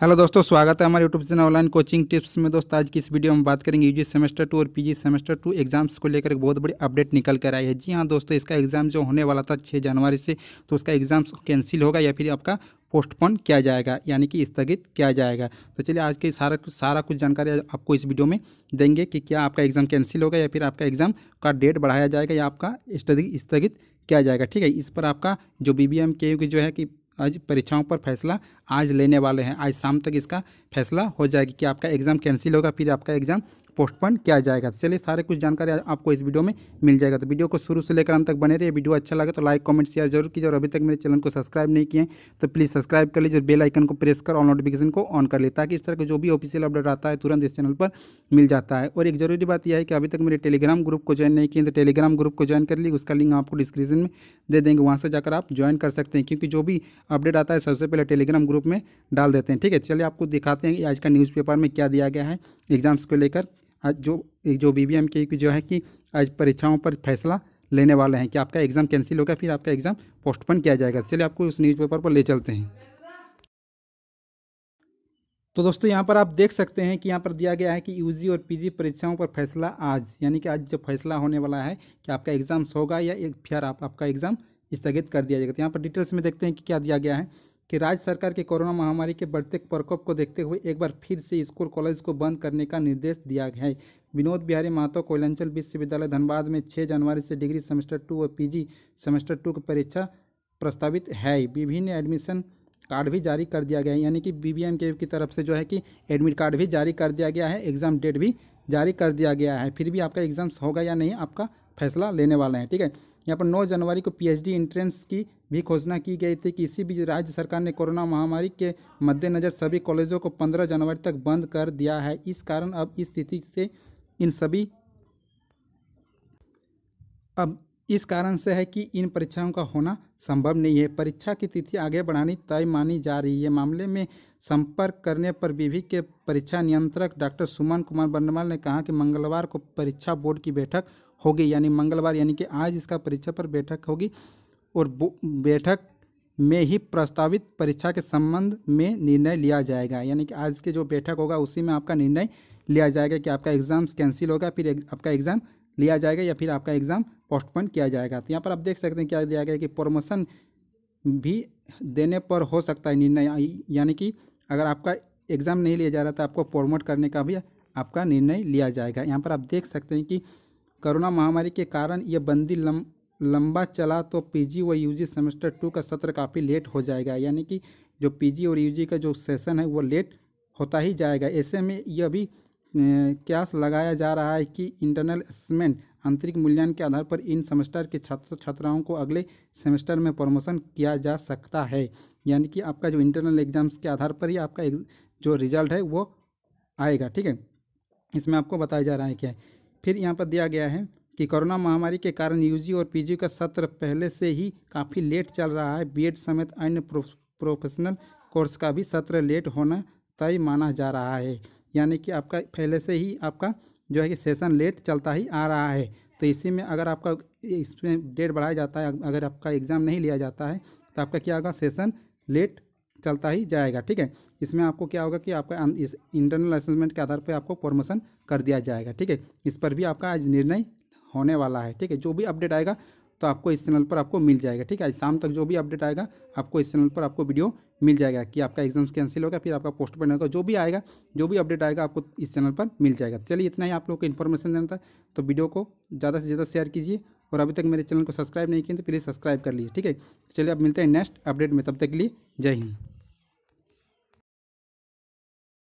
hello दोस्तों स्वागत है हमारे YouTube channel online coaching tips में दोस्तों आज की इस वीडियो में बात करेंगे यूजी सेमेस्टर टू और पीजी सेमेस्टर टू एग्जाम्स को लेकर एक बहुत बड़ी अपडेट निकल कर आई है जी हाँ दोस्तों इसका एग्जाम जो होने वाला था छः जनवरी से तो उसका एग्जाम कैंसिल होगा या फिर आपका पोस्टपोन किया जाएगा यानी कि स्थगित किया जाएगा तो चलिए आज के सारा सारा कुछ जानकारी आपको इस वीडियो में देंगे कि क्या आपका एग्ज़ाम कैंसिल होगा या फिर आपका एग्ज़ाम का डेट बढ़ाया जाएगा या आपका स्टडी स्थगित किया जाएगा ठीक है इस पर आपका जो बी बी एम के जो है कि आज परीक्षाओं पर फैसला आज लेने वाले हैं आज शाम तक इसका फैसला हो जाएगा कि आपका एग्ज़ाम कैंसिल होगा फिर आपका एग्ज़ाम पोस्टपोन किया जाएगा तो चलिए सारे कुछ जानकारी आपको इस वीडियो में मिल जाएगा तो वीडियो को शुरू से लेकर अंत तक बने रहिए वीडियो अच्छा लगे तो लाइक कमेंट शेयर जरूर कीजिए और अभी तक मेरे चैनल को सब्सक्राइब नहीं किए तो प्लीज़ सब्सक्राइब कर लीजिए और बेल आइकन को प्रेस कर और नोटिफिकेशन को ऑन कर लीजिए ताकि इस तरह का जो भी ऑफिशियल अपडेट आता है तुरंत इस चैनल पर मिल जाता है और एक जरूरी बात यह है कि अभी तक मेरे टेलीग्राम ग्रुप को ज्वाइन नहीं किए तो टेलीग्राम ग्रुप को ज्वाइन कर लीजिए उसका लिंक आपको डिस्क्रिप्शन में दे देंगे वहाँ से जाकर आप ज्वाइन कर सकते हैं क्योंकि जो भी अपडेट आता है सबसे पहले टेलीग्राम ग्रुप में डाल देते हैं ठीक है चलिए आपको दिखाते हैं कि आज का न्यूज़पेपर में क्या दिया गया है एग्जाम्स को लेकर जो जो बी बी एम के जो है कि आज परीक्षाओं पर फैसला लेने वाले हैं कि आपका एग्ज़ाम कैंसिल होगा फिर आपका एग्ज़ाम पोस्टपोन किया जाएगा चलिए आपको उस न्यूज़पेपर पर ले चलते हैं तो दोस्तों यहाँ पर आप देख सकते हैं कि यहाँ पर दिया गया है कि यूजी और पीजी परीक्षाओं पर फैसला आज यानी कि आज जो फैसला होने वाला है कि आपका एग्ज़ाम्स होगा या फिर आप, आपका एग्ज़ाम स्थगित कर दिया जाएगा तो यहाँ पर डिटेल्स में देखते हैं कि क्या दिया गया है कि राज्य सरकार के कोरोना महामारी के बढ़ते प्रकोप को देखते हुए एक बार फिर से स्कूल कॉलेज को बंद करने का निर्देश दिया है विनोद बिहारी महातो कोयलांचल विश्वविद्यालय धनबाद में 6 जनवरी से डिग्री सेमेस्टर टू और पीजी सेमेस्टर टू की परीक्षा प्रस्तावित है विभिन्न एडमिशन कार्ड भी जारी कर दिया गया है यानी कि बी की तरफ से जो है कि एडमिट कार्ड भी जारी कर दिया गया है एग्ज़ाम डेट भी जारी कर दिया गया है फिर भी आपका एग्ज़ाम्स होगा या नहीं आपका फैसला लेने वाले हैं ठीक है यहाँ पर 9 जनवरी को पीएचडी एंट्रेंस की भी घोषणा की गई थी कि इसी बीच राज्य सरकार ने कोरोना महामारी के मद्देनज़र सभी कॉलेजों को 15 जनवरी तक बंद कर दिया है इस कारण अब इस स्थिति से इन सभी अब इस कारण से है कि इन परीक्षाओं का होना संभव नहीं है परीक्षा की तिथि आगे बढ़ानी तय मानी जा रही है मामले में संपर्क करने पर विभी के परीक्षा नियंत्रक डॉक्टर सुमन कुमार बर्नवाल ने कहा कि मंगलवार को परीक्षा बोर्ड की बैठक होगी यानी मंगलवार यानी कि आज इसका परीक्षा पर बैठक होगी और बैठक में ही प्रस्तावित परीक्षा के संबंध में निर्णय लिया जाएगा यानी कि आज के जो बैठक होगा उसी में आपका निर्णय लिया जाएगा कि आपका एग्ज़ाम कैंसिल होगा फिर आपका एग्ज़ाम लिया जाएगा या फिर आपका एग्ज़ाम पोस्टपोन किया जाएगा तो यहाँ पर आप देख सकते हैं क्या दिया गया कि प्रमोशन भी देने पर हो सकता है निर्णय यानी कि अगर आपका एग्ज़ाम नहीं लिया जा रहा था तो आपको प्रमोट करने का भी आपका निर्णय लिया जाएगा यहाँ पर आप देख सकते हैं कि कोरोना महामारी के कारण यह बंदी लम, लंबा चला तो पीजी व यूजी सेमेस्टर टू का सत्र काफ़ी लेट हो जाएगा यानी कि जो पीजी और यूजी का जो सेशन है वो लेट होता ही जाएगा ऐसे में यह भी क्यास लगाया जा रहा है कि इंटरनल असमेंट आंतरिक मूल्यांकन के आधार पर इन सेमेस्टर के छात्र छात्राओं को अगले सेमेस्टर में प्रमोशन किया जा सकता है यानी कि आपका जो इंटरनल एग्जाम्स के आधार पर ही आपका जो रिजल्ट है वो आएगा ठीक है इसमें आपको बताया जा रहा है क्या फिर यहाँ पर दिया गया है कि कोरोना महामारी के कारण यूजी और पीजी का सत्र पहले से ही काफ़ी लेट चल रहा है बीएड समेत अन्य प्रोफेशनल कोर्स का भी सत्र लेट होना तय माना जा रहा है यानी कि आपका पहले से ही आपका जो है कि सेशन लेट चलता ही आ रहा है तो इसी में अगर आपका इसमें डेट बढ़ाया जाता है अगर आपका एग्ज़ाम नहीं लिया जाता है तो आपका क्या होगा सेशन लेट चलता ही जाएगा ठीक है इसमें आपको क्या होगा कि आपका अं, इस इंटरनल असेसमेंट के आधार पर आपको प्रमोशन कर दिया जाएगा ठीक है इस पर भी आपका आज निर्णय होने वाला है ठीक है जो भी अपडेट आएगा तो आपको इस चैनल पर आपको मिल जाएगा ठीक है शाम तक जो भी अपडेट आएगा आपको इस चैनल पर आपको वीडियो मिल जाएगा कि आपका एग्जाम्स कैंसिल होगा फिर आपका पोस्ट पेन होगा जो भी आएगा जो भी अपडेट आएगा आपको इस चैनल पर मिल जाएगा चलिए इतना ही आप लोग को इन्फॉर्मेशन देना था तो वीडियो को ज़्यादा से ज़्यादा शेयर कीजिए और अभी तक मेरे चैनल को सब्सक्राइब नहीं किए तो प्लीज़ सब्सक्राइब कर लीजिए ठीक है चलिए अब मिलते हैं नेक्स्ट अपडेट में तब तक के लिए जय हिंद